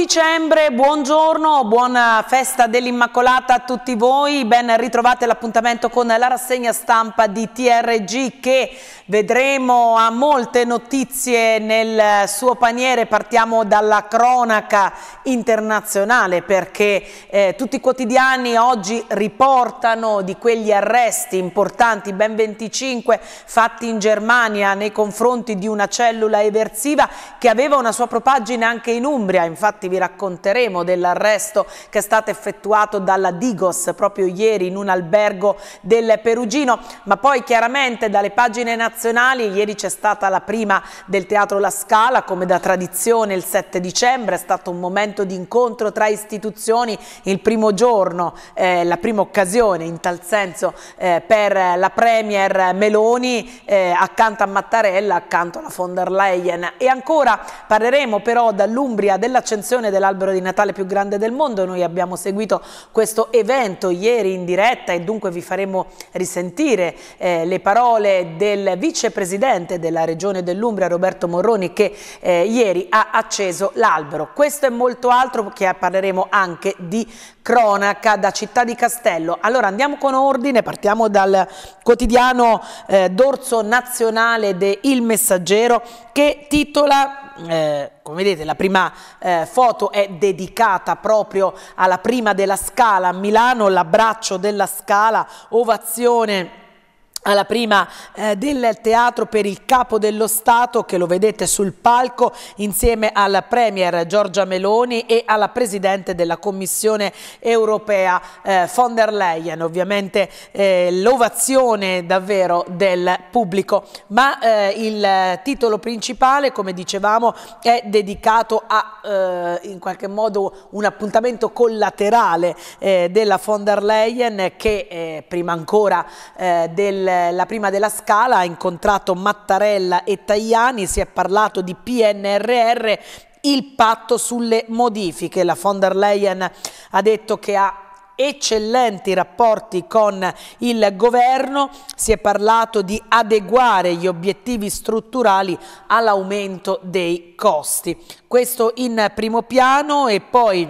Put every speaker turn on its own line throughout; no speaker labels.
dicembre, buongiorno, buona eh, festa dell'Immacolata a tutti voi, ben ritrovate l'appuntamento con la rassegna stampa di TRG che vedremo a molte notizie nel suo paniere, partiamo dalla cronaca internazionale perché eh, tutti i quotidiani oggi riportano di quegli arresti importanti, ben 25 fatti in Germania nei confronti di una cellula eversiva che aveva una sua propagina anche in Umbria, infatti vi racconteremo dell'arresto che è stato effettuato dalla Digos proprio ieri in un albergo del Perugino, ma poi chiaramente dalle pagine nazionali ieri c'è stata la prima del Teatro La Scala, come da tradizione il 7 dicembre, è stato un momento di incontro tra istituzioni, il primo giorno, eh, la prima occasione in tal senso eh, per la Premier Meloni eh, accanto a Mattarella, accanto alla von der Leyen e ancora parleremo però dall'Umbria dell'accensione presentazione dell'albero di Natale più grande del mondo. Noi abbiamo seguito questo evento ieri in diretta e dunque vi faremo risentire eh, le parole del vicepresidente della regione dell'Umbria, Roberto Morroni, che eh, ieri ha acceso l'albero. Questo è molto altro che parleremo anche di cronaca da Città di Castello. Allora andiamo con ordine, partiamo dal quotidiano eh, dorso nazionale de Il Messaggero che titola eh, come vedete la prima eh, foto è dedicata proprio alla prima della Scala a Milano, l'abbraccio della Scala, ovazione alla prima eh, del teatro per il capo dello Stato che lo vedete sul palco insieme al Premier Giorgia Meloni e alla Presidente della Commissione europea eh, von der Leyen, ovviamente eh, l'ovazione davvero del pubblico, ma eh, il titolo principale come dicevamo è dedicato a eh, in qualche modo un appuntamento collaterale eh, della von der Leyen che prima ancora del la prima della scala ha incontrato Mattarella e Tajani, si è parlato di PNRR, il patto sulle modifiche. La von der Leyen ha detto che ha eccellenti rapporti con il governo, si è parlato di adeguare gli obiettivi strutturali all'aumento dei costi. Questo in primo piano e poi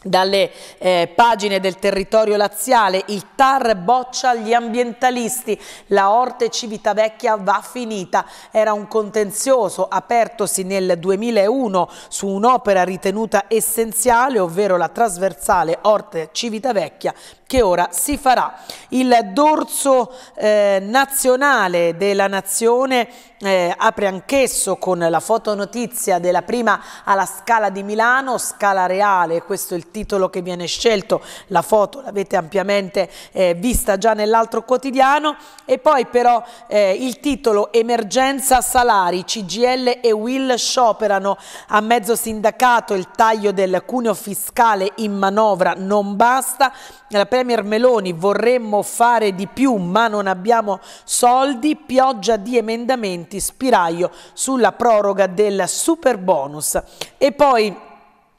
dalle eh, pagine del territorio laziale il TAR boccia gli ambientalisti, la Orte Civitavecchia va finita. Era un contenzioso apertosi nel 2001 su un'opera ritenuta essenziale, ovvero la trasversale Orte Civitavecchia che ora si farà. Il dorso eh, nazionale della nazione eh, apre anch'esso con la fotonotizia della prima alla Scala di Milano, Scala Reale, questo è il titolo che viene scelto, la foto l'avete ampiamente eh, vista già nell'altro quotidiano e poi però eh, il titolo Emergenza Salari, CGL e Will scioperano a mezzo sindacato il taglio del cuneo fiscale in manovra non basta, la eh, Premier Meloni vorremmo fare di più ma non abbiamo soldi, pioggia di emendamenti, spiraglio sulla proroga del super bonus. E poi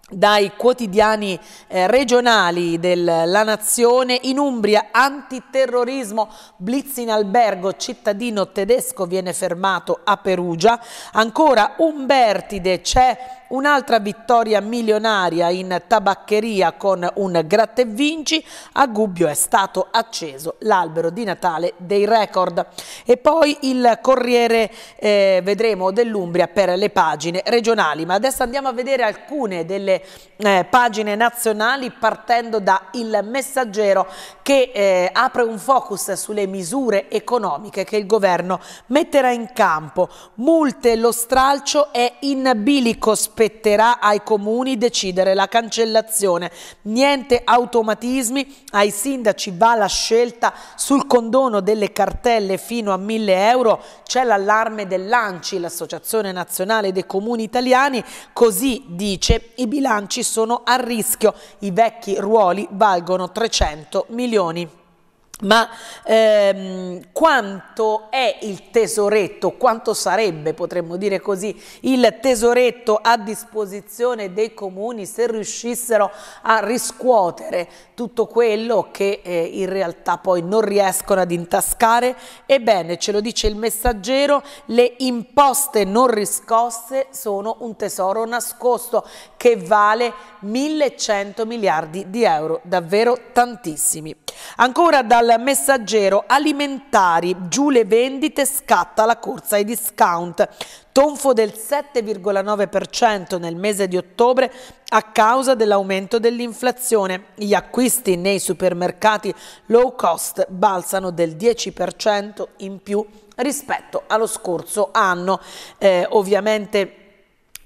dai quotidiani eh, regionali della Nazione in Umbria antiterrorismo blitz in albergo cittadino tedesco viene fermato a Perugia ancora Umbertide c'è Un'altra vittoria milionaria in tabaccheria con un gratte vinci, a Gubbio è stato acceso l'albero di Natale dei record. E poi il Corriere, eh, vedremo, dell'Umbria per le pagine regionali. Ma adesso andiamo a vedere alcune delle eh, pagine nazionali partendo da Il Messaggero che eh, apre un focus sulle misure economiche che il governo metterà in campo. Multe, lo stralcio è in bilico, spetterà ai comuni decidere la cancellazione. Niente automatismi, ai sindaci va la scelta sul condono delle cartelle fino a 1000 euro. C'è l'allarme dell'ANCI, l'Associazione Nazionale dei Comuni Italiani, così dice i bilanci sono a rischio, i vecchi ruoli valgono 300 milioni ma ehm, quanto è il tesoretto, quanto sarebbe, potremmo dire così, il tesoretto a disposizione dei comuni se riuscissero a riscuotere tutto quello che eh, in realtà poi non riescono ad intascare? Ebbene, ce lo dice il messaggero, le imposte non riscosse sono un tesoro nascosto che vale 1100 miliardi di euro, davvero tantissimi. Ancora dal messaggero alimentari, giù le vendite, scatta la corsa ai discount. Tonfo del 7,9% nel mese di ottobre a causa dell'aumento dell'inflazione. Gli acquisti nei supermercati low cost balzano del 10% in più rispetto allo scorso anno. Eh, ovviamente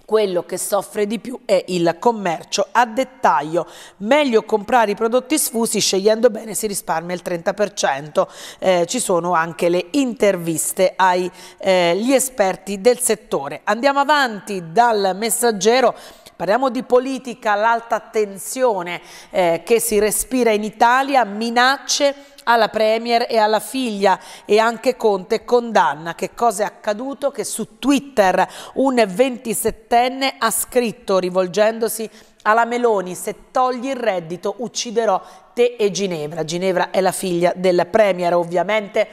quello che soffre di più è il commercio a dettaglio. Meglio comprare i prodotti sfusi, scegliendo bene si risparmia il 30%. Eh, ci sono anche le interviste agli eh, esperti del settore. Andiamo avanti dal messaggero. Parliamo di politica, l'alta tensione eh, che si respira in Italia, minacce alla Premier e alla figlia e anche Conte condanna. Che cosa è accaduto? Che su Twitter un 27enne ha scritto rivolgendosi alla Meloni se togli il reddito ucciderò te e Ginevra. Ginevra è la figlia del Premier ovviamente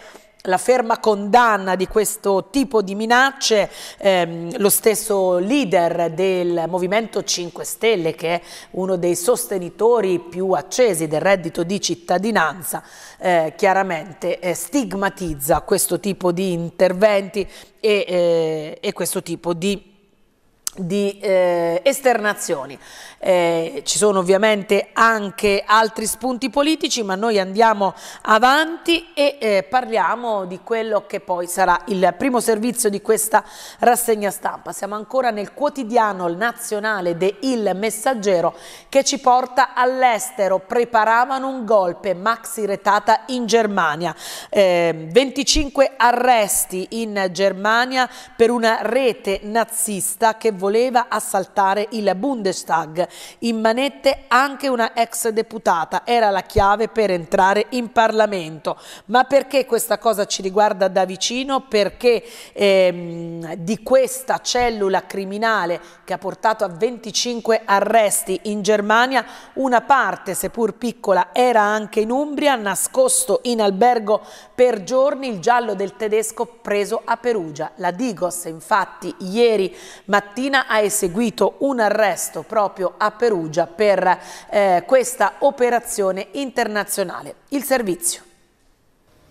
la ferma condanna di questo tipo di minacce, ehm, lo stesso leader del Movimento 5 Stelle, che è uno dei sostenitori più accesi del reddito di cittadinanza, eh, chiaramente eh, stigmatizza questo tipo di interventi e, eh, e questo tipo di di eh, esternazioni. Eh, ci sono ovviamente anche altri spunti politici, ma noi andiamo avanti e eh, parliamo di quello che poi sarà il primo servizio di questa rassegna stampa. Siamo ancora nel quotidiano nazionale de Il Messaggero che ci porta all'estero. Preparavano un golpe, maxi retata in Germania. 25 eh, arresti in Germania per una rete nazista che voleva assaltare il Bundestag. In manette anche una ex deputata, era la chiave per entrare in Parlamento. Ma perché questa cosa ci riguarda da vicino? Perché ehm, di questa cellula criminale che ha portato a 25 arresti in Germania, una parte, seppur piccola, era anche in Umbria, nascosto in albergo per giorni il giallo del tedesco preso a Perugia. La Digos infatti ieri mattina mattina ha eseguito un arresto proprio a Perugia per eh, questa operazione internazionale. Il servizio.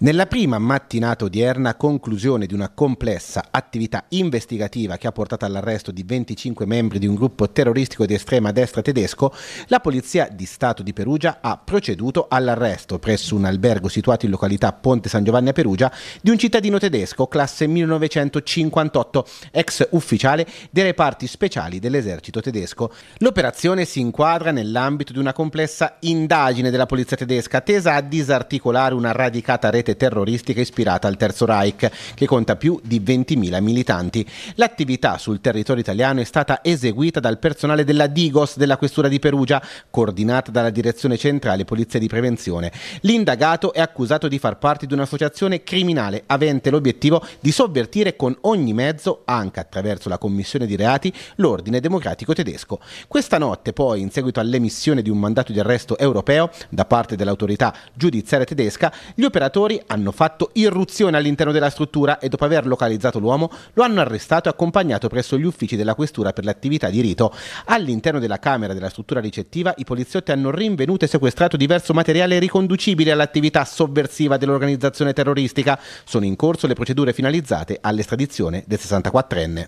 Nella prima mattinata odierna, conclusione di una complessa attività investigativa che ha portato all'arresto di 25 membri di un gruppo terroristico di estrema destra tedesco, la Polizia di Stato di Perugia ha proceduto all'arresto presso un albergo situato in località Ponte San Giovanni a Perugia di un cittadino tedesco classe 1958, ex ufficiale dei reparti speciali dell'esercito tedesco. L'operazione si inquadra nell'ambito di una complessa indagine della Polizia tedesca tesa a disarticolare una radicata rete rete terroristica ispirata al Terzo Reich, che conta più di 20.000 militanti. L'attività sul territorio italiano è stata eseguita dal personale della Digos della Questura di Perugia, coordinata dalla Direzione Centrale Polizia di Prevenzione. L'indagato è accusato di far parte di un'associazione criminale avente l'obiettivo di sovvertire con ogni mezzo, anche attraverso la commissione di reati, l'ordine democratico tedesco. Questa notte, poi, in seguito all'emissione di un mandato di arresto europeo da parte dell'autorità giudiziaria tedesca, gli operatori hanno fatto irruzione all'interno della struttura e dopo aver localizzato l'uomo lo hanno arrestato e accompagnato presso gli uffici della questura per l'attività di rito. All'interno della camera della struttura ricettiva i poliziotti hanno rinvenuto e sequestrato diverso materiale riconducibile all'attività sovversiva dell'organizzazione terroristica. Sono in corso le procedure finalizzate all'estradizione del 64enne.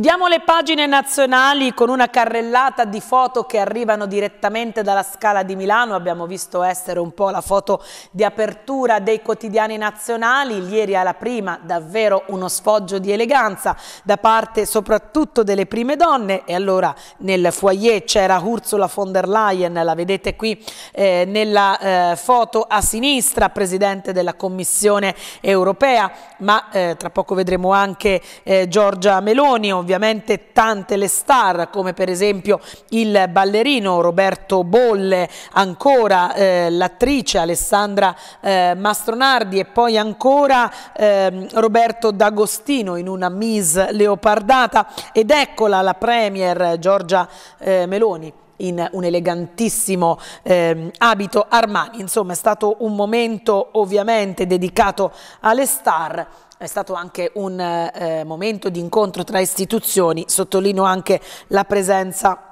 Chiudiamo le pagine nazionali con una carrellata di foto che arrivano direttamente dalla Scala di Milano, abbiamo visto essere un po' la foto di apertura dei quotidiani nazionali, ieri alla prima davvero uno sfoggio di eleganza da parte soprattutto delle prime donne e allora nel foyer c'era Ursula von der Leyen, la vedete qui eh, nella eh, foto a sinistra, presidente della Commissione europea, ma eh, tra poco vedremo anche eh, Giorgia Meloni, ovviamente tante le star come per esempio il ballerino Roberto Bolle, ancora eh, l'attrice Alessandra eh, Mastronardi e poi ancora eh, Roberto D'Agostino in una Miss Leopardata ed eccola la Premier Giorgia eh, Meloni in un elegantissimo eh, abito Armani. Insomma è stato un momento ovviamente dedicato alle star è stato anche un eh, momento di incontro tra istituzioni, sottolineo anche la presenza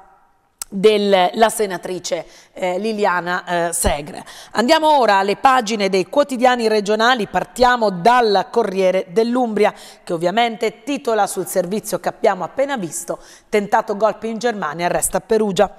della senatrice eh, Liliana eh, Segre. Andiamo ora alle pagine dei quotidiani regionali, partiamo dal Corriere dell'Umbria che ovviamente titola sul servizio che abbiamo appena visto, tentato golpe in Germania, resta Perugia.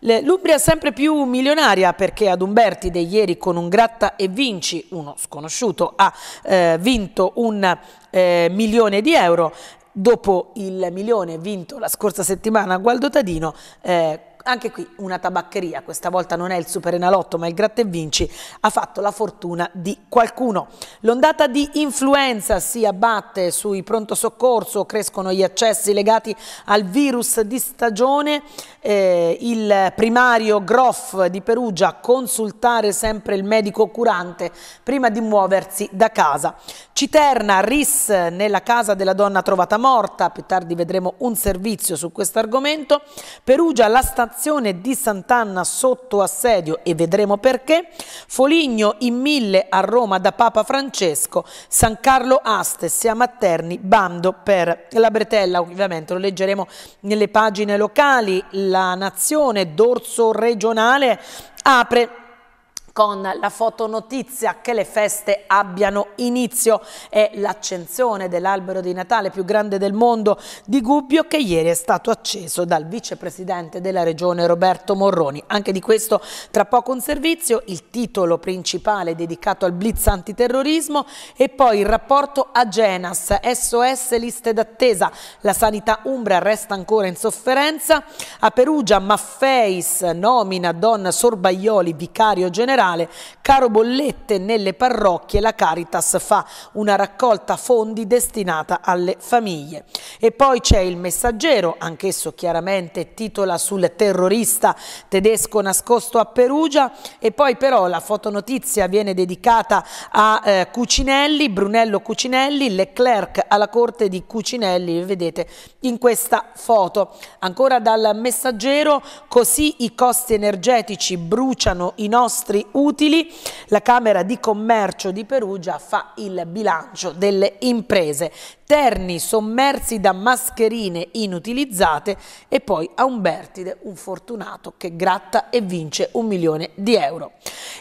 L'Umbria è sempre più milionaria perché ad Umberti de ieri con un gratta e vinci, uno sconosciuto, ha eh, vinto un eh, milione di euro dopo il milione vinto la scorsa settimana a Gualdo Tadino, eh, anche qui una tabaccheria, questa volta non è il Superenalotto ma il Gratta e Vinci, ha fatto la fortuna di qualcuno. L'ondata di influenza si abbatte sui pronto soccorso, crescono gli accessi legati al virus di stagione. Eh, il primario Groff di Perugia consultare sempre il medico curante prima di muoversi da casa. Citerna, RIS nella casa della donna trovata morta, più tardi vedremo un servizio su questo argomento. Perugia, la stazione formazione di Sant'Anna sotto assedio e vedremo perché, Foligno in mille a Roma da Papa Francesco, San Carlo Aste, e a Materni bando per la Bretella, ovviamente lo leggeremo nelle pagine locali, la Nazione, dorso regionale, apre con la fotonotizia che le feste abbiano inizio e l'accensione dell'albero di Natale più grande del mondo di Gubbio che ieri è stato acceso dal vicepresidente della regione Roberto Morroni. Anche di questo tra poco un servizio, il titolo principale dedicato al blitz antiterrorismo e poi il rapporto Agenas, SOS liste d'attesa, la sanità Umbra resta ancora in sofferenza, a Perugia Maffeis nomina Don Sorbaioli vicario generale culturale. Caro Bollette, nelle parrocchie la Caritas fa una raccolta fondi destinata alle famiglie. E poi c'è il messaggero, anch'esso chiaramente titola sul terrorista tedesco nascosto a Perugia e poi però la fotonotizia viene dedicata a eh, Cucinelli, Brunello Cucinelli, Leclerc alla corte di Cucinelli, vedete in questa foto. Ancora dal messaggero, così i costi energetici bruciano i nostri utili, la Camera di Commercio di Perugia fa il bilancio delle imprese. Terni sommersi da mascherine inutilizzate e poi a Umbertide un fortunato che gratta e vince un milione di euro.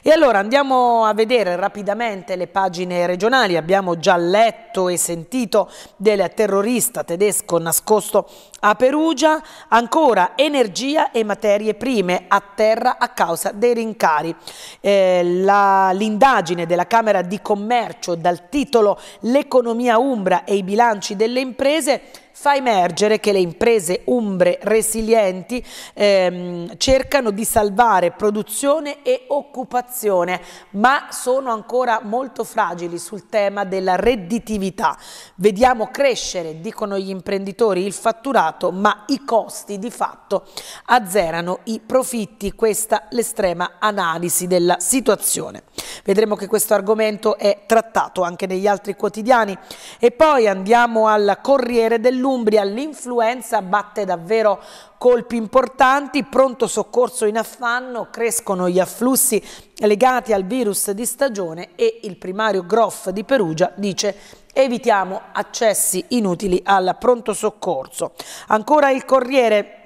E allora andiamo a vedere rapidamente le pagine regionali, abbiamo già letto e sentito del terrorista tedesco nascosto a Perugia, ancora energia e materie prime a terra a causa dei rincari. Eh, L'indagine della Camera di Commercio dal titolo L'economia umbra e i bilanci bilanci delle imprese fa emergere che le imprese umbre resilienti ehm, cercano di salvare produzione e occupazione, ma sono ancora molto fragili sul tema della redditività. Vediamo crescere, dicono gli imprenditori, il fatturato, ma i costi di fatto azzerano i profitti. Questa l'estrema analisi della situazione. Vedremo che questo argomento è trattato anche negli altri quotidiani. E poi andiamo al Corriere dell'Unione nell'Umbria l'influenza batte davvero colpi importanti, pronto soccorso in affanno, crescono gli afflussi legati al virus di stagione e il primario Groff di Perugia dice evitiamo accessi inutili al pronto soccorso. Ancora il Corriere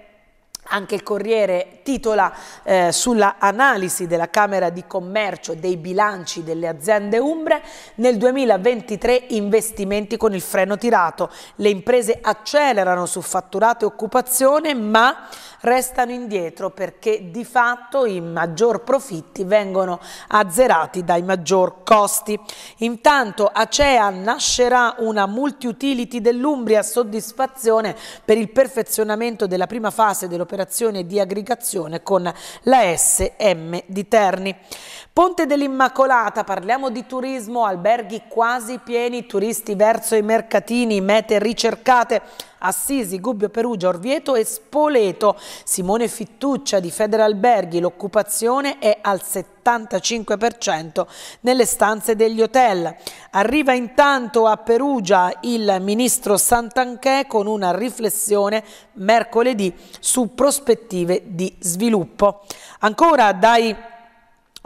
anche il Corriere titola eh, sulla analisi della Camera di Commercio dei bilanci delle aziende umbre nel 2023 investimenti con il freno tirato. Le imprese accelerano su fatturato e occupazione ma restano indietro perché di fatto i maggior profitti vengono azzerati dai maggior costi. Intanto Acea nascerà una multi-utility dell'Umbria a soddisfazione per il perfezionamento della prima fase dell'operazione operazione di aggregazione con la SM di Terni. Ponte dell'Immacolata, parliamo di turismo, alberghi quasi pieni, turisti verso i mercatini, mete ricercate. Assisi, Gubbio, Perugia, Orvieto e Spoleto. Simone Fittuccia di Federalberghi, l'occupazione è al 75% nelle stanze degli hotel. Arriva intanto a Perugia il ministro Santanchè con una riflessione mercoledì su prospettive di sviluppo. Ancora dai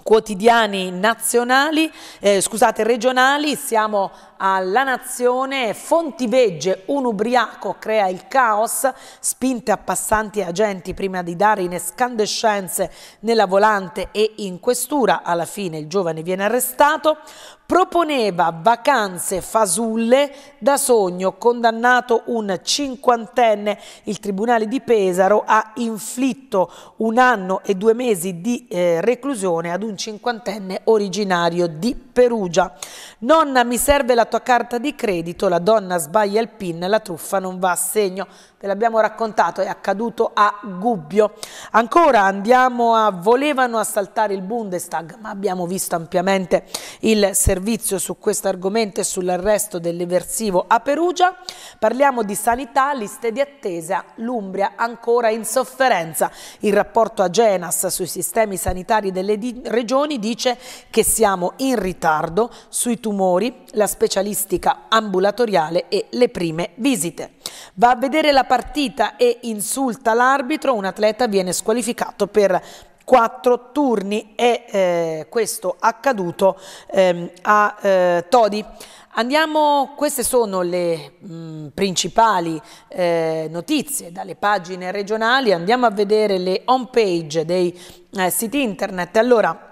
quotidiani nazionali, eh, scusate, regionali, siamo alla nazione, Fontivegge, un ubriaco crea il caos, spinte a passanti e agenti prima di dare in escandescenze nella volante e in questura, alla fine il giovane viene arrestato, proponeva vacanze fasulle da sogno, condannato un cinquantenne. Il Tribunale di Pesaro ha inflitto un anno e due mesi di eh, reclusione ad un cinquantenne originario di Perugia. Nonna mi serve la a carta di credito, la donna sbaglia il PIN, la truffa non va a segno ve l'abbiamo raccontato, è accaduto a Gubbio. Ancora andiamo a volevano assaltare il Bundestag, ma abbiamo visto ampiamente il servizio su questo argomento e sull'arresto dell'eversivo a Perugia. Parliamo di sanità, liste di attesa, l'Umbria ancora in sofferenza. Il rapporto Agenas sui sistemi sanitari delle regioni dice che siamo in ritardo sui tumori, la specialistica ambulatoriale e le prime visite. Va a vedere la partita e insulta l'arbitro, un atleta viene squalificato per quattro turni e eh, questo accaduto eh, a eh, Todi. Andiamo, queste sono le mh, mm, principali eh, notizie dalle pagine regionali, andiamo a vedere le home page dei eh, siti internet. Allora,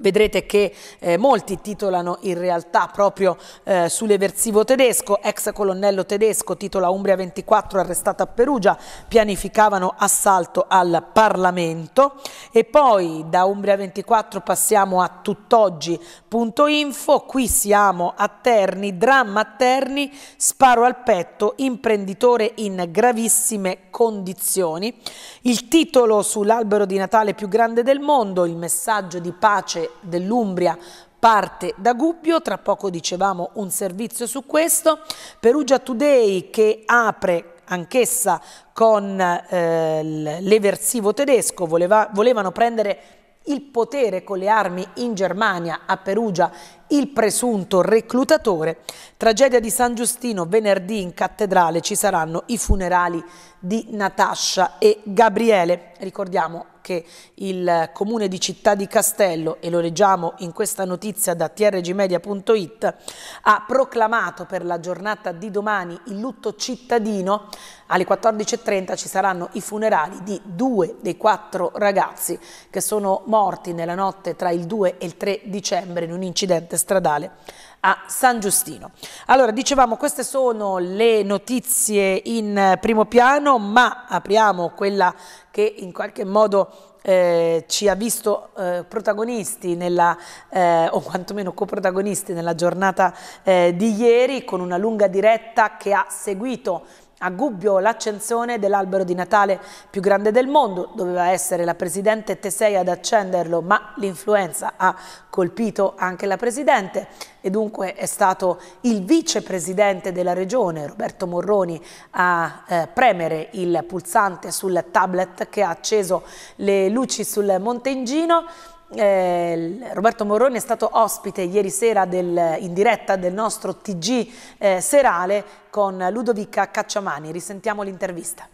Vedrete che eh, molti titolano in realtà proprio eh, sull'eversivo tedesco, ex colonnello tedesco titola Umbria 24 arrestata a Perugia, pianificavano assalto al Parlamento e poi da Umbria 24 passiamo a tutt'oggi.info, qui siamo a Terni, dramma a Terni, sparo al petto, imprenditore in gravissime condizioni. Il titolo sull'albero di Natale più grande del mondo, il messaggio di pace dell'Umbria, parte da Gubbio, tra poco dicevamo un servizio su questo, Perugia Today che apre anch'essa con eh, l'eversivo tedesco, voleva, volevano prendere il potere con le armi in Germania, a Perugia, il presunto reclutatore. Tragedia di San Giustino, venerdì in cattedrale ci saranno i funerali di Natascia e Gabriele. Ricordiamo che il comune di Città di Castello, e lo leggiamo in questa notizia da trgmedia.it, ha proclamato per la giornata di domani il lutto cittadino. Alle 14.30 ci saranno i funerali di due dei quattro ragazzi che sono morti nella notte tra il 2 e il 3 dicembre in un incidente stradale a San Giustino. Allora, dicevamo, queste sono le notizie in eh, primo piano, ma apriamo quella che in qualche modo... Eh, ci ha visto eh, protagonisti nella, eh, o quantomeno coprotagonisti nella giornata eh, di ieri con una lunga diretta che ha seguito a Gubbio l'accensione dell'albero di Natale più grande del mondo, doveva essere la presidente Tesei ad accenderlo, ma l'influenza ha colpito anche la presidente e dunque è stato il vicepresidente della regione Roberto Morroni a eh, premere il pulsante sul tablet che ha acceso le luci sul Monte Ingino eh, Roberto Moroni è stato ospite ieri sera del, in diretta del nostro TG eh, serale con Ludovica Cacciamani. Risentiamo l'intervista.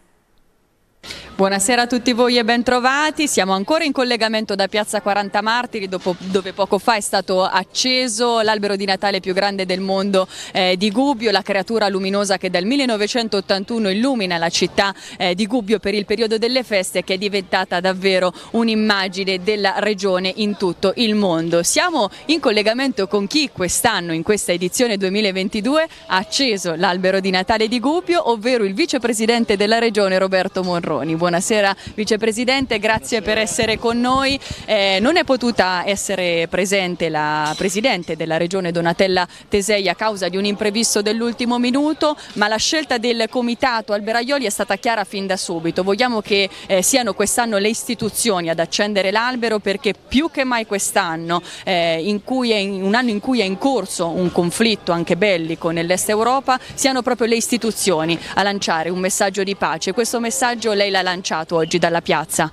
Buonasera a tutti voi e bentrovati, siamo ancora in collegamento da Piazza 40 Martiri dopo, dove poco fa è stato acceso l'albero di Natale più grande del mondo eh, di Gubbio, la creatura luminosa che dal 1981 illumina la città eh, di Gubbio per il periodo delle feste che è diventata davvero un'immagine della regione in tutto il mondo. Siamo in collegamento con chi quest'anno in questa edizione 2022 ha acceso l'albero di Natale di Gubbio, ovvero il vicepresidente della regione Roberto Monroe. Maroni. Buonasera Vicepresidente, grazie Buonasera. per essere con noi. Eh, non è potuta essere presente la Presidente della Regione Donatella Tesei a causa di un imprevisto dell'ultimo minuto, ma la scelta del Comitato Alberaioli è stata chiara fin da subito. Vogliamo che eh, siano quest'anno le istituzioni ad accendere l'albero perché più che mai quest'anno, eh, un anno in cui è in corso un conflitto anche bellico nell'est Europa, siano proprio le istituzioni a lanciare un messaggio di pace. Questo messaggio lei l'ha lanciato oggi dalla piazza?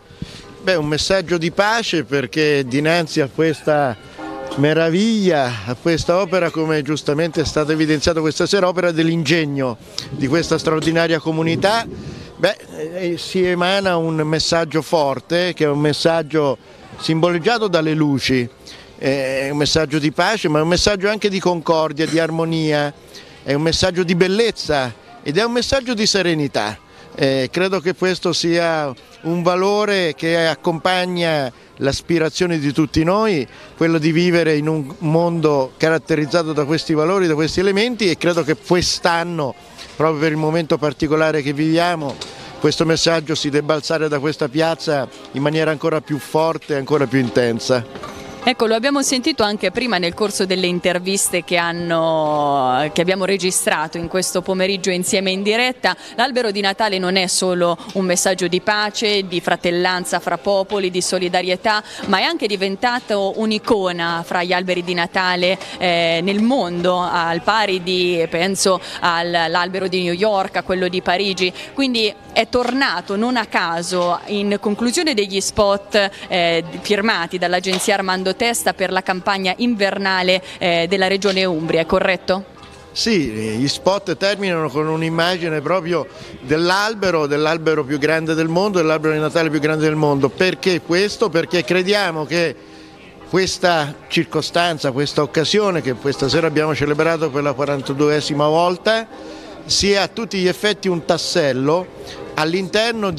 Beh, un messaggio di pace perché dinanzi a questa meraviglia, a questa opera come giustamente è stato evidenziato questa sera, opera dell'ingegno di questa straordinaria comunità, beh, eh, eh, si emana un messaggio forte che è un messaggio simboleggiato dalle luci, è un messaggio di pace ma è un messaggio anche di concordia, di armonia, è un messaggio di bellezza ed è un messaggio di serenità. Eh, credo che questo sia un valore che accompagna l'aspirazione di tutti noi, quello di vivere in un mondo caratterizzato da questi valori, da questi elementi e credo che quest'anno, proprio per il momento particolare che viviamo, questo messaggio si debba alzare da questa piazza in maniera ancora più forte, ancora più intensa.
Ecco, lo abbiamo sentito anche prima nel corso delle interviste che, hanno, che, abbiamo registrato in questo pomeriggio insieme in diretta. L'albero di Natale non è solo un messaggio di pace, di fratellanza fra popoli, di solidarietà, ma è anche diventato un'icona fra gli alberi di Natale eh, nel mondo, al pari di, penso, all'albero di New York, a quello di Parigi. Quindi è tornato non a caso in conclusione degli spot eh, firmati dall'agenzia Armando Testa per la campagna invernale eh, della regione Umbria, è corretto?
Sì, gli spot terminano con un'immagine proprio dell'albero, dell'albero più grande del mondo, dell'albero di Natale più grande del mondo. Perché questo? Perché crediamo che questa circostanza, questa occasione che questa sera abbiamo celebrato per la 42esima volta sia a tutti gli effetti un tassello all'interno di,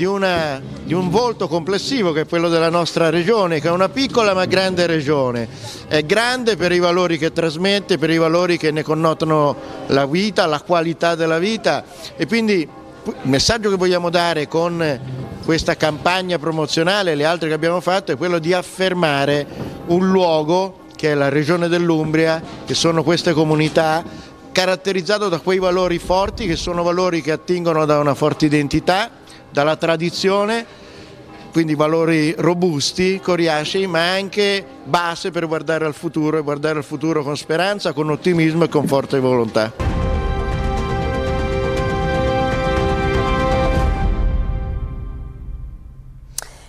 di, un volto complessivo che è quello della nostra regione, che è una piccola ma grande regione. È grande per i valori che trasmette, per i valori che ne connotano la vita, la qualità della vita e quindi il messaggio che vogliamo dare con questa campagna promozionale e le altre che abbiamo fatto è quello di affermare un luogo che è la regione dell'Umbria, che sono queste comunità caratterizzato da quei valori forti che sono valori che attingono da una forte identità, dalla tradizione, quindi valori robusti, coriacei, ma anche base per guardare al futuro e guardare al futuro con speranza, con ottimismo e con forte volontà.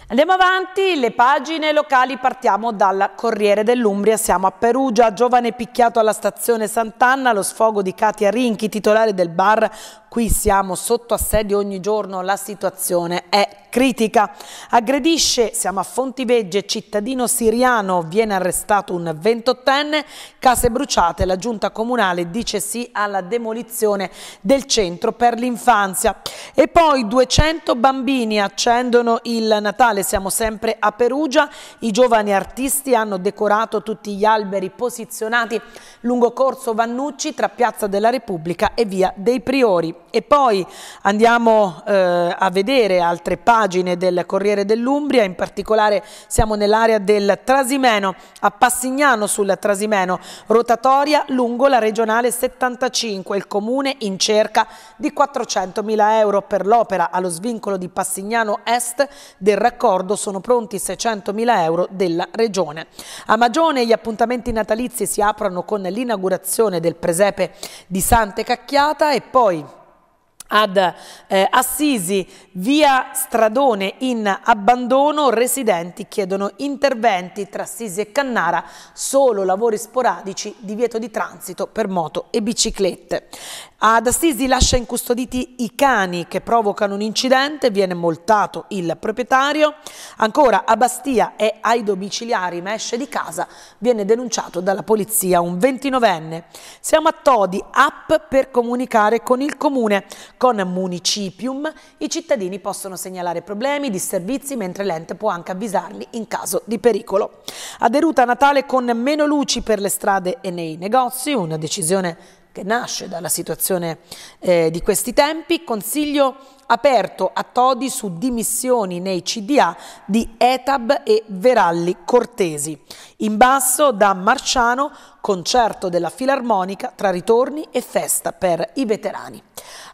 Andiamo avanti, le pagine locali, partiamo dal Corriere dell'Umbria, siamo a Perugia, giovane picchiato alla stazione Sant'Anna, lo sfogo di Katia Rinchi, titolare del bar, qui siamo sotto assedio ogni giorno, la situazione è critica. Aggredisce, siamo a Fontivegge, cittadino siriano, viene arrestato un 28enne, case bruciate, la giunta comunale dice sì alla demolizione del centro per l'infanzia. E poi 200 bambini accendono il Natale, siamo sempre a Perugia, i giovani artisti hanno decorato tutti gli alberi posizionati lungo Corso Vannucci tra Piazza della Repubblica e Via dei Priori. E poi andiamo eh, a vedere altre pagine pagine del Corriere dell'Umbria, in particolare siamo nell'area del Trasimeno, a Passignano sul Trasimeno, rotatoria lungo la regionale 75, il comune in cerca di 400.000 euro per l'opera allo svincolo di Passignano Est del raccordo sono pronti 600.000 euro della regione. A Magione gli appuntamenti natalizi si aprono con l'inaugurazione del presepe di Sante Cacchiata e poi ad eh, Assisi, via Stradone in abbandono, residenti chiedono interventi tra Assisi e Cannara, solo lavori sporadici, divieto di transito per moto e biciclette. Ad Assisi lascia incustoditi i cani che provocano un incidente, viene moltato il proprietario. Ancora a Bastia e ai domiciliari, ma esce di casa, viene denunciato dalla polizia un 29enne. Siamo a Todi, app per comunicare con il comune. Con Municipium i cittadini possono segnalare problemi, disservizi, mentre l'ente può anche avvisarli in caso di pericolo. Aderuta Natale con meno luci per le strade e nei negozi, una decisione che nasce dalla situazione eh, di questi tempi, consiglio aperto a Todi su dimissioni nei CDA di Etab e Veralli Cortesi. In basso da Marciano, concerto della Filarmonica tra ritorni e festa per i veterani.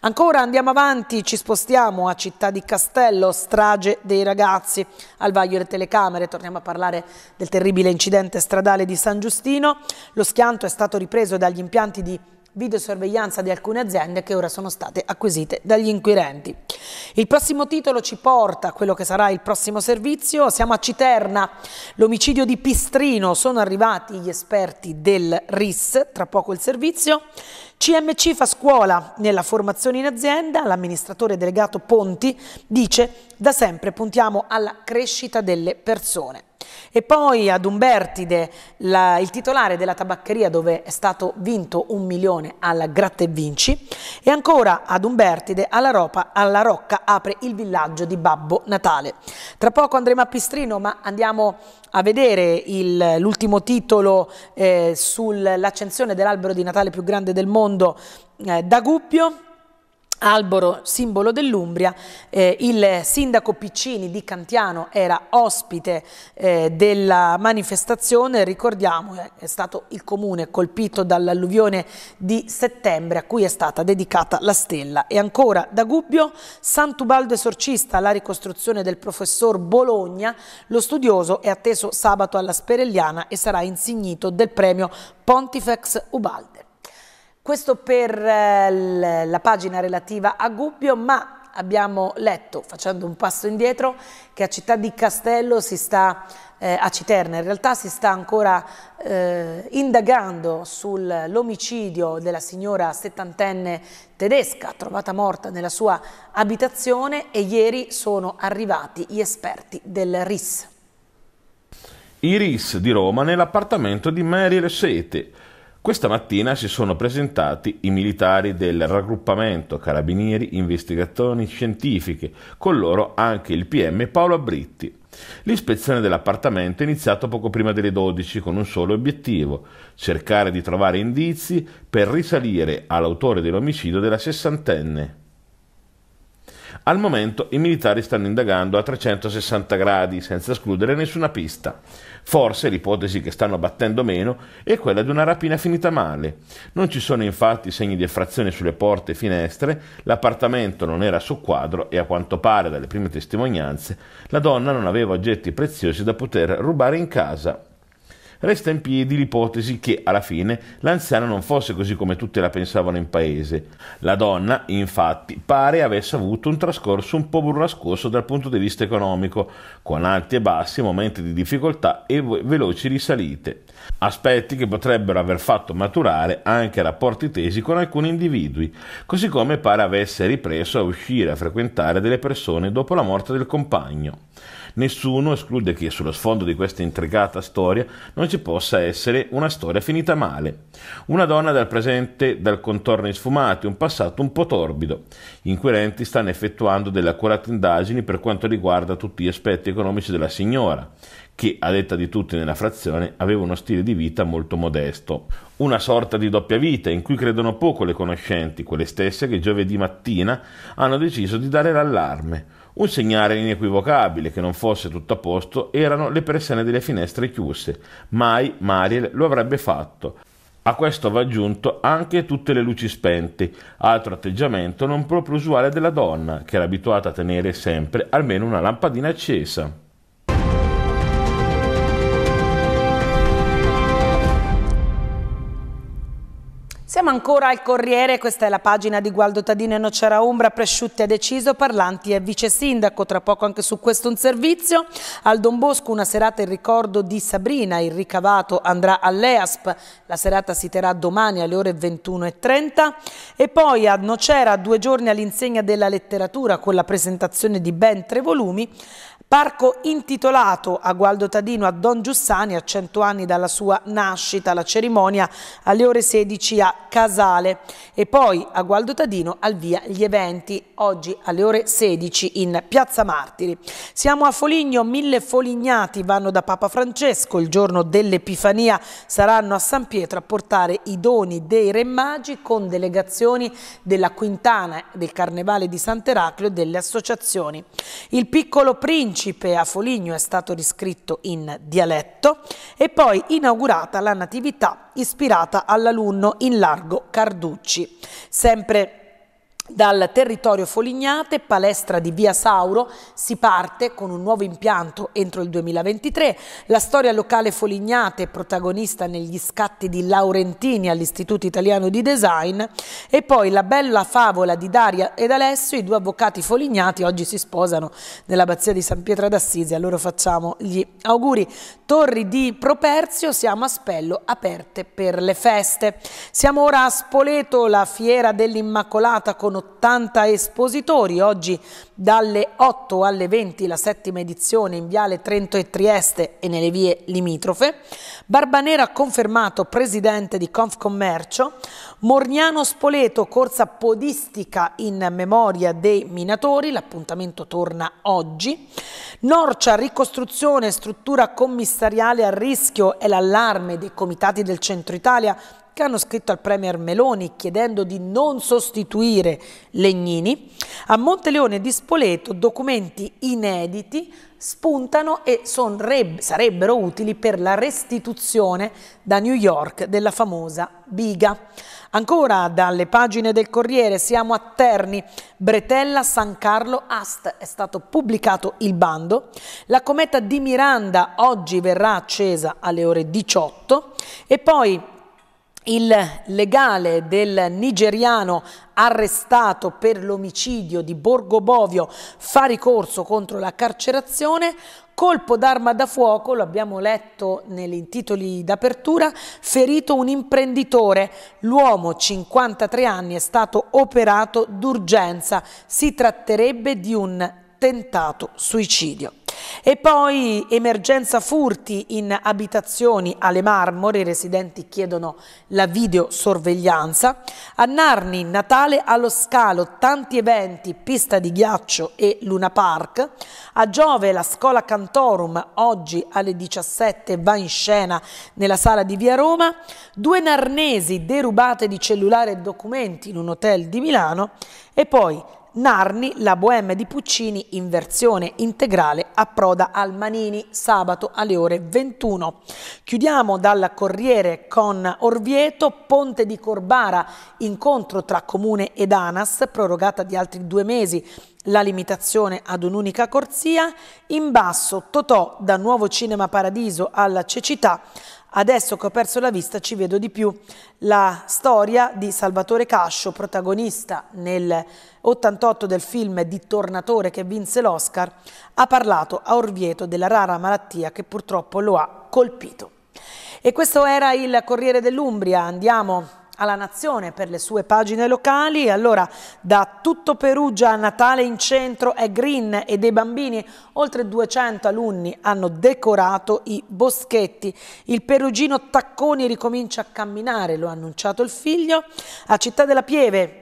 Ancora andiamo avanti, ci spostiamo a Città di Castello, strage dei ragazzi. Al vaglio delle telecamere torniamo a parlare del terribile incidente stradale di San Giustino. Lo schianto è stato ripreso dagli impianti di videosorveglianza di alcune aziende che ora sono state acquisite dagli inquirenti. Il prossimo titolo ci porta a quello che sarà il prossimo servizio, siamo a Citerna, l'omicidio di Pistrino, sono arrivati gli esperti del RIS, tra poco il servizio, CMC fa scuola nella formazione in azienda, l'amministratore delegato Ponti dice da sempre puntiamo alla crescita delle persone. E poi ad Umbertide, la, il titolare della tabaccheria dove è stato vinto un milione alla Gratte Vinci. E ancora ad Umbertide, alla, Ropa, alla Rocca, apre il villaggio di Babbo Natale. Tra poco andremo a Pistrino, ma andiamo a vedere l'ultimo titolo eh, sull'accensione dell'albero di Natale più grande del mondo eh, da Gubbio. Alboro, simbolo dell'Umbria, eh, il sindaco Piccini di Cantiano era ospite eh, della manifestazione, ricordiamo eh, è stato il comune colpito dall'alluvione di settembre a cui è stata dedicata la stella e ancora da Gubbio, Santubaldo esorcista, la ricostruzione del professor Bologna, lo studioso è atteso sabato alla Sperelliana e sarà insignito del premio Pontifex Ubalde. Questo per eh, la pagina relativa a Gubbio, ma abbiamo letto, facendo un passo indietro, che a Città di Castello si sta, eh, a Citerna in realtà si sta ancora eh, indagando sull'omicidio della signora settantenne tedesca trovata morta nella sua abitazione e ieri sono arrivati gli esperti del RIS.
I RIS di Roma nell'appartamento di Mariel Sete, questa mattina si sono presentati i militari del raggruppamento Carabinieri Investigazioni Scientifiche, con loro anche il PM Paolo Abritti. L'ispezione dell'appartamento è iniziata poco prima delle 12 con un solo obiettivo, cercare di trovare indizi per risalire all'autore dell'omicidio della sessantenne. Al momento i militari stanno indagando a 360 gradi, senza escludere nessuna pista. Forse l'ipotesi che stanno battendo meno è quella di una rapina finita male. Non ci sono infatti segni di effrazione sulle porte e finestre, l'appartamento non era su quadro e a quanto pare dalle prime testimonianze la donna non aveva oggetti preziosi da poter rubare in casa Resta in piedi l'ipotesi che, alla fine, l'anziana non fosse così come tutte la pensavano in paese. La donna, infatti, pare avesse avuto un trascorso un po' burrascoso dal punto di vista economico, con alti e bassi, momenti di difficoltà e veloci risalite. Aspetti che potrebbero aver fatto maturare anche rapporti tesi con alcuni individui, così come pare avesse ripreso a uscire a frequentare delle persone dopo la morte del compagno. Nessuno esclude che sullo sfondo di questa intricata storia non ci possa essere una storia finita male. Una donna dal presente dal contorno sfumati, un passato un po' torbido. Gli inquirenti stanno effettuando delle accurate indagini per quanto riguarda tutti gli aspetti economici della signora, che a detta di tutti nella frazione aveva uno stile di vita molto modesto. Una sorta di doppia vita in cui credono poco le conoscenti, quelle stesse che giovedì mattina hanno deciso di dare l'allarme un segnale inequivocabile che non fosse tutto a posto erano le persone delle finestre chiuse. Mai Mariel lo avrebbe fatto. A questo va aggiunto anche tutte le luci spente, altro atteggiamento non proprio usuale della donna, che era abituata a tenere sempre almeno una lampadina accesa.
Siamo ancora al Corriere, questa è la pagina di Gualdo Tadino e Nocera Umbra, Presciutti ha deciso, Parlanti è vice sindaco, tra poco anche su questo un servizio. Al Don Bosco una serata in ricordo di Sabrina, il ricavato andrà all'EASP, la serata si terrà domani alle ore 21.30 e poi a Nocera due giorni all'insegna della letteratura con la presentazione di ben tre volumi. Parco intitolato a Gualdo Tadino a Don Giussani a 100 anni dalla sua nascita, la cerimonia alle ore 16 a Casale e poi a Gualdo Tadino al via gli eventi, oggi alle ore 16 in Piazza Martiri. Siamo a Foligno, mille folignati vanno da Papa Francesco, il giorno dell'Epifania saranno a San Pietro a portare i doni dei Re Magi con delegazioni della Quintana, del Carnevale di Sant'Eraclio e delle associazioni. Il piccolo principe principe a Foligno è stato riscritto in dialetto e poi inaugurata la natività ispirata all'alunno in largo Carducci. Sempre dal territorio Folignate, palestra di Via Sauro, si parte con un nuovo impianto entro il 2023. La storia locale Folignate, protagonista negli scatti di Laurentini all'Istituto Italiano di Design, e poi la bella favola di Daria ed Alessio, i due avvocati folignati oggi si sposano nell'abbazia di San Pietro d'Assisi, a loro facciamo gli auguri. Torri di Properzio, siamo a Spello, aperte per le feste. Siamo ora a Spoleto, la fiera dell'Immacolata con con 80 espositori. Oggi dalle 8 alle 20 la settima edizione in Viale Trento e Trieste e nelle vie limitrofe. Barbanera confermato presidente di Confcommercio. Morniano Spoleto, corsa podistica in memoria dei minatori, l'appuntamento torna oggi. Norcia, ricostruzione, struttura commissariale a rischio e l'allarme dei comitati del Centro Italia che hanno scritto al Premier Meloni chiedendo di non sostituire Legnini, a Monteleone di Spoleto documenti inediti spuntano e sarebbero utili per la restituzione da New York della famosa biga. Ancora dalle pagine del Corriere siamo a Terni, Bretella San Carlo Ast è stato pubblicato il bando, la cometa di Miranda oggi verrà accesa alle ore 18 e poi il legale del nigeriano arrestato per l'omicidio di Borgo Bovio fa ricorso contro la carcerazione, colpo d'arma da fuoco, lo abbiamo letto nei titoli d'apertura, ferito un imprenditore, l'uomo 53 anni è stato operato d'urgenza, si tratterebbe di un tentato suicidio. E poi emergenza furti in abitazioni alle Marmore, i residenti chiedono la videosorveglianza. A Narni, Natale allo Scalo, tanti eventi, pista di ghiaccio e Luna Park. A Giove, la scuola Cantorum, oggi alle 17 va in scena nella sala di Via Roma. Due narnesi derubate di cellulare e documenti in un hotel di Milano. E poi Narni, la Bohème di Puccini in versione integrale approda al Manini sabato alle ore 21. Chiudiamo dal Corriere con Orvieto, Ponte di Corbara, incontro tra Comune ed ANAS, prorogata di altri due mesi la limitazione ad un'unica corsia, in basso Totò da Nuovo Cinema Paradiso alla cecità, Adesso che ho perso la vista ci vedo di più. La storia di Salvatore Cascio, protagonista nel 88 del film di Tornatore che vinse l'Oscar, ha parlato a Orvieto della rara malattia che purtroppo lo ha colpito. E questo era il Corriere dell'Umbria. Andiamo alla Nazione per le sue pagine locali. Allora, da tutto Perugia a Natale in centro è green e dei bambini, oltre 200 alunni hanno decorato i boschetti. Il perugino Tacconi ricomincia a camminare, lo ha annunciato il figlio. A Città della Pieve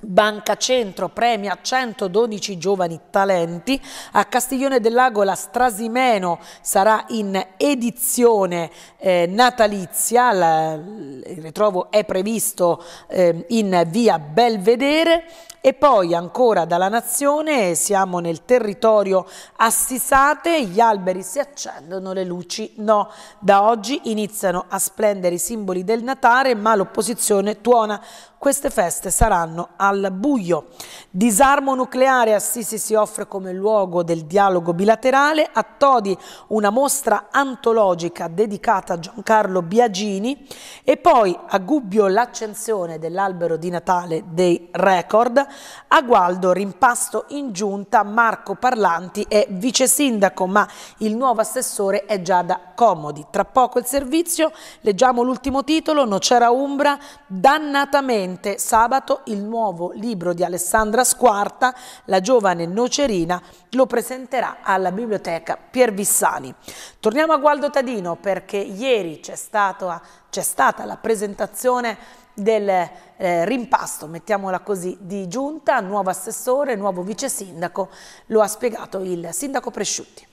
Banca Centro premia 112 giovani talenti, a Castiglione del Lago la Strasimeno sarà in edizione eh, natalizia, la, il ritrovo è previsto eh, in via Belvedere e poi ancora dalla Nazione siamo nel territorio Assisate, gli alberi si accendono, le luci no. Da oggi iniziano a splendere i simboli del Natale ma l'opposizione tuona queste feste saranno al buio. Disarmo nucleare, a Sisi si offre come luogo del dialogo bilaterale, a Todi una mostra antologica dedicata a Giancarlo Biagini e poi a Gubbio l'accensione dell'albero di Natale dei record, a Gualdo rimpasto in giunta Marco Parlanti è vice sindaco ma il nuovo assessore è già da Comodi. Tra poco il servizio, leggiamo l'ultimo titolo, Nocera Umbra, dannatamente finalmente sabato il nuovo libro di Alessandra Squarta, La giovane nocerina, lo presenterà alla biblioteca Pier Vissani. Torniamo a Gualdo Tadino perché ieri c'è stata, stata la presentazione del eh, rimpasto, mettiamola così, di giunta, nuovo assessore, nuovo vice sindaco, lo ha spiegato il sindaco Presciutti.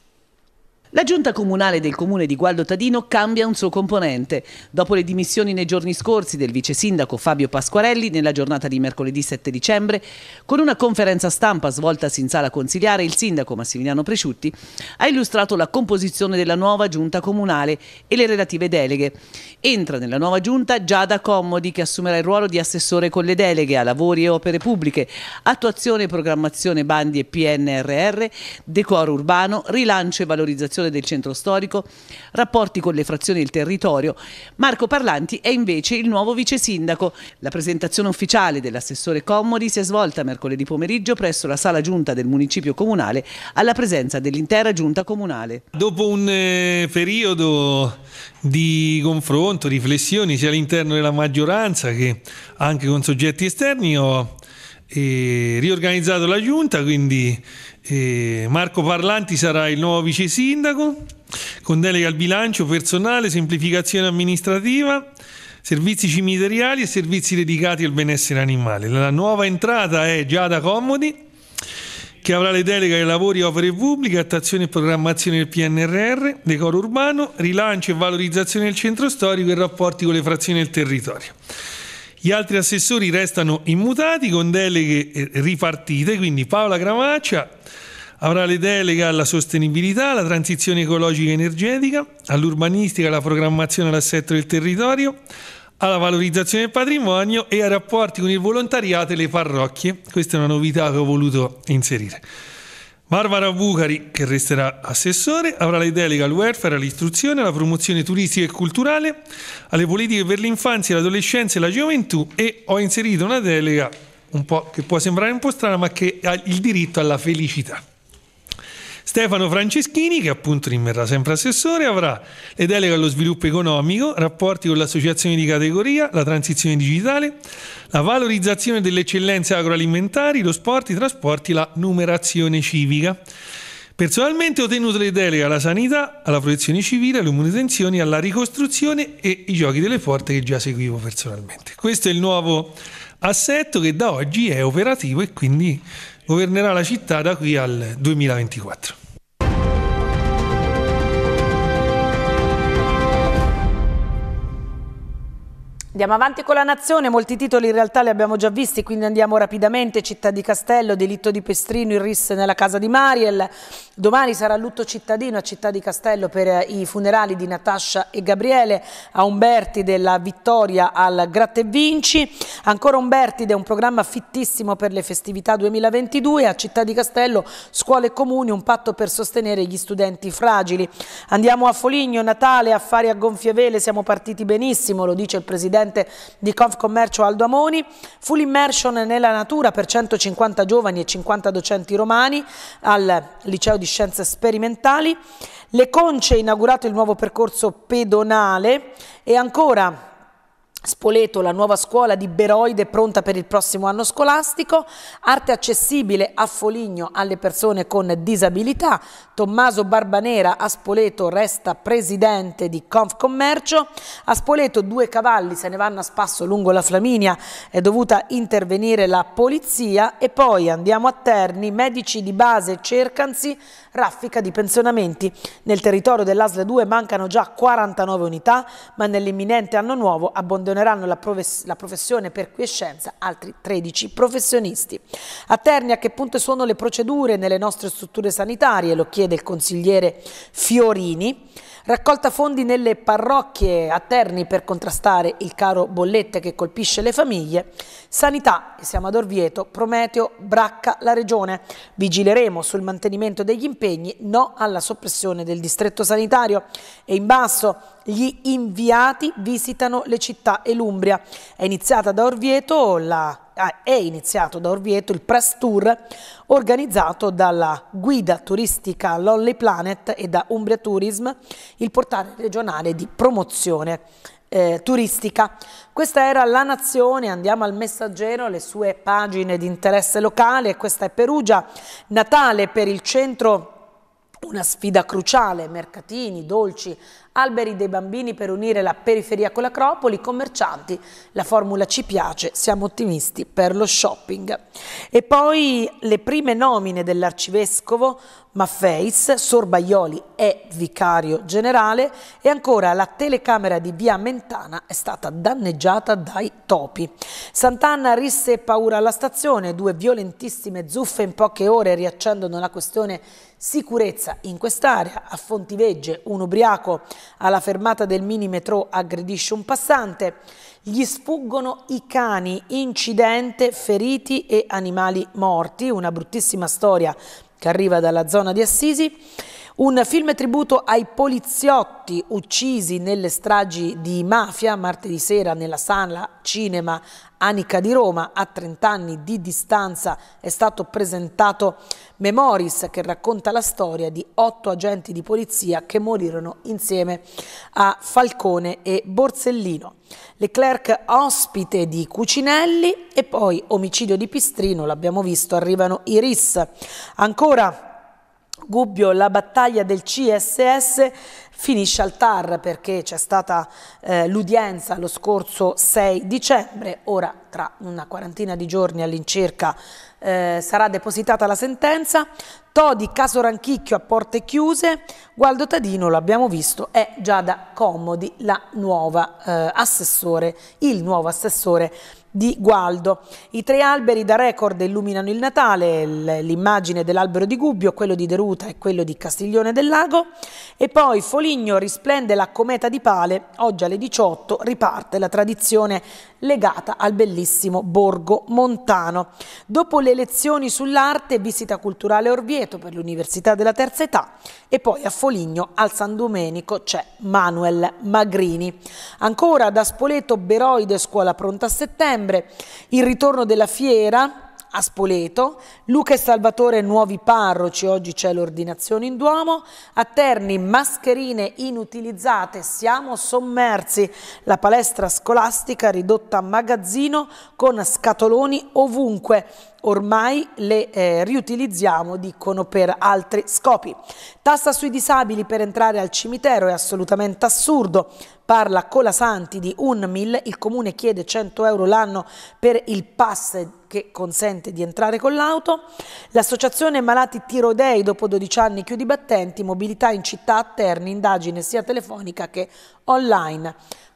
La giunta comunale del comune di Gualdo Tadino cambia un suo componente. Dopo le dimissioni nei giorni scorsi del vice sindaco Fabio Pasquarelli, nella giornata di mercoledì 7 dicembre, con una conferenza stampa svolta in sala consiliare, il sindaco Massimiliano Presciutti ha illustrato la composizione della nuova giunta comunale e le relative deleghe. Entra nella nuova giunta Giada Commodi, che assumerà il ruolo di assessore con le deleghe a lavori e opere pubbliche, attuazione, e programmazione, bandi e PNRR, decoro urbano, rilancio e valorizzazione isole del centro storico, rapporti con le frazioni del territorio. Marco Parlanti è invece il nuovo vice sindaco. La presentazione ufficiale dell'assessore Commori si è svolta mercoledì pomeriggio presso la sala giunta del municipio comunale alla presenza dell'intera giunta comunale.
Dopo un eh, periodo di confronto, riflessioni sia all'interno della maggioranza che anche con soggetti esterni ho eh, riorganizzato la giunta, quindi eh, Marco Parlanti sarà il nuovo vice sindaco, con delega al bilancio, personale, semplificazione amministrativa, servizi cimiteriali e servizi dedicati al benessere animale. La nuova entrata è Giada Comodi, che avrà le deleghe ai lavori opere pubbliche, attuazione e programmazione del PNRR, decoro urbano, rilancio e valorizzazione del centro storico e rapporti con le frazioni del territorio. Gli altri assessori restano immutati con deleghe eh, ripartite, quindi Paola Gramaccia avrà le deleghe alla sostenibilità, alla transizione ecologica e energetica, all'urbanistica, alla programmazione e all'assetto del territorio, alla valorizzazione del patrimonio e ai rapporti con il volontariato e le parrocchie. Questa è una novità che ho voluto inserire. Barbara Bucari, che resterà assessore, avrà le deleghe al welfare, all'istruzione, alla promozione turistica e culturale, alle politiche per l'infanzia, l'adolescenza e la gioventù e ho inserito una delega un po' che può sembrare un po' strana, ma che ha il diritto alla felicità. Stefano Franceschini, che appunto rimarrà sempre assessore, avrà le deleghe allo sviluppo economico, rapporti con l'associazione di categoria, la transizione digitale, la valorizzazione delle eccellenze agroalimentari, lo sport, i trasporti, la numerazione civica. Personalmente ho tenuto le deleghe alla sanità, alla protezione civile, alle manutenzioni, alla ricostruzione e i giochi delle porte che già seguivo personalmente. Questo è il nuovo assetto che da oggi è operativo e quindi governerà la città da qui al 2024.
Andiamo avanti con la nazione, molti titoli in realtà li abbiamo già visti, quindi andiamo rapidamente. Città di Castello, delitto di Pestrino, il RIS nella casa di Mariel. Domani sarà lutto cittadino a Città di Castello per eh, i funerali di Natascia e Gabriele, a Umberti della vittoria al Gratte Vinci. Ancora Umberti, è un programma fittissimo per le festività 2022. A Città di Castello, scuole e comuni, un patto per sostenere gli studenti fragili. Andiamo a Foligno, Natale, affari a gonfie vele, siamo partiti benissimo, lo dice il Presidente presidente di Confcommercio Aldo Amoni, full immersion nella natura per 150 giovani e 50 docenti romani al Liceo di Scienze Sperimentali, le Conce inaugurato il nuovo percorso pedonale e ancora Spoleto, la nuova scuola di Beroide pronta per il prossimo anno scolastico, arte accessibile a Foligno alle persone con disabilità, Tommaso Barbanera a Spoleto resta presidente di Confcommercio, a Spoleto due cavalli se ne vanno a spasso lungo la Flaminia, è dovuta intervenire la polizia e poi andiamo a Terni, medici di base cercansi raffica di pensionamenti. Nel territorio dell'Asle 2 mancano già 49 unità, ma nell'imminente anno nuovo abbandoneranno la, la professione per quiescenza altri 13 professionisti. A Terni a che punto sono le procedure nelle nostre strutture sanitarie? Lo chiede il consigliere Fiorini. Raccolta fondi nelle parrocchie a Terni per contrastare il caro bollette che colpisce le famiglie. Sanità, siamo ad Orvieto, Prometeo, Bracca, la Regione. Vigileremo sul mantenimento degli impegni, no alla soppressione del distretto sanitario. E in basso, gli inviati visitano le città e l'Umbria. È iniziata da Orvieto la Ah, è iniziato da Orvieto il press tour organizzato dalla guida turistica Lolly Planet e da Umbria Tourism, il portale regionale di promozione eh, turistica. Questa era La Nazione, andiamo al Messaggero, le sue pagine di interesse locale, questa è Perugia, Natale per il centro una sfida cruciale, mercatini, dolci, alberi dei bambini per unire la periferia con l'acropoli, commercianti, la formula ci piace, siamo ottimisti per lo shopping. E poi le prime nomine dell'arcivescovo Maffeis, Sorbaioli è vicario generale e ancora la telecamera di via Mentana è stata danneggiata dai topi. Sant'Anna risse paura alla stazione, due violentissime zuffe in poche ore riaccendono la questione sicurezza in quest'area, a Fontivegge un ubriaco alla fermata del mini metro aggredisce un passante. Gli sfuggono i cani, incidente, feriti e animali morti. Una bruttissima storia che arriva dalla zona di Assisi. Un film tributo ai poliziotti uccisi nelle stragi di mafia martedì sera nella sala cinema Anica di Roma a 30 anni di distanza è stato presentato Memoris che racconta la storia di otto agenti di polizia che morirono insieme a Falcone e Borsellino. Leclerc ospite di Cucinelli e poi omicidio di Pistrino, l'abbiamo visto, arrivano Iris. Ancora Gubbio la battaglia del CSS finisce al TAR perché c'è stata eh, l'udienza lo scorso 6 dicembre, ora tra una quarantina di giorni all'incirca eh, sarà depositata la sentenza, Todi caso Ranchicchio a porte chiuse, Gualdo Tadino lo abbiamo visto è Giada Comodi la nuova eh, assessore, il nuovo assessore di Gualdo. I tre alberi da record illuminano il Natale, l'immagine dell'albero di Gubbio, quello di Deruta e quello di Castiglione del Lago e poi Foligno risplende la cometa di Pale, oggi alle 18 riparte la tradizione legata al bellissimo borgo montano. Dopo le lezioni sull'arte, visita culturale Orvieto per l'Università della Terza Età e poi a Foligno al San Domenico c'è Manuel Magrini. Ancora da Spoleto Beroide Scuola Pronta a settembre, il ritorno della fiera a Spoleto, Luca e Salvatore nuovi parroci, oggi c'è l'ordinazione in Duomo, a Terni mascherine inutilizzate, siamo sommersi, la palestra scolastica ridotta a magazzino con scatoloni ovunque, ormai le eh, riutilizziamo, dicono, per altri scopi. Tassa sui disabili per entrare al cimitero è assolutamente assurdo, parla Colasanti di Unmil, il comune chiede 100 euro l'anno per il pass che consente di entrare con l'auto, l'associazione Malati Tirodei dopo 12 anni chiudi battenti, mobilità in città a Terni, indagine sia telefonica che online.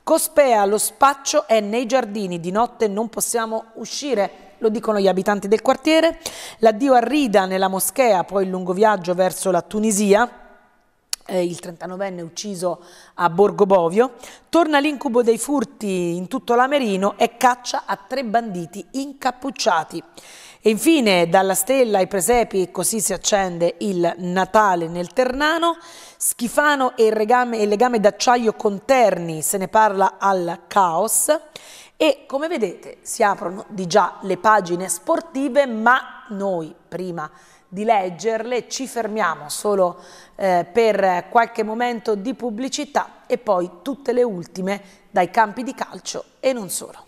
Cospea, lo spaccio è nei giardini, di notte non possiamo uscire lo dicono gli abitanti del quartiere, l'addio a Rida nella moschea, poi il lungo viaggio verso la Tunisia, eh, il 39enne ucciso a Borgo Bovio, torna l'incubo dei furti in tutto l'Amerino e caccia a tre banditi incappucciati. E infine dalla stella ai presepi così si accende il Natale nel Ternano, Schifano e il, regame, il legame d'acciaio con Terni se ne parla al caos e come vedete si aprono di già le pagine sportive ma noi prima di leggerle, ci fermiamo solo eh, per qualche momento di pubblicità e poi tutte le ultime dai campi di calcio e non solo.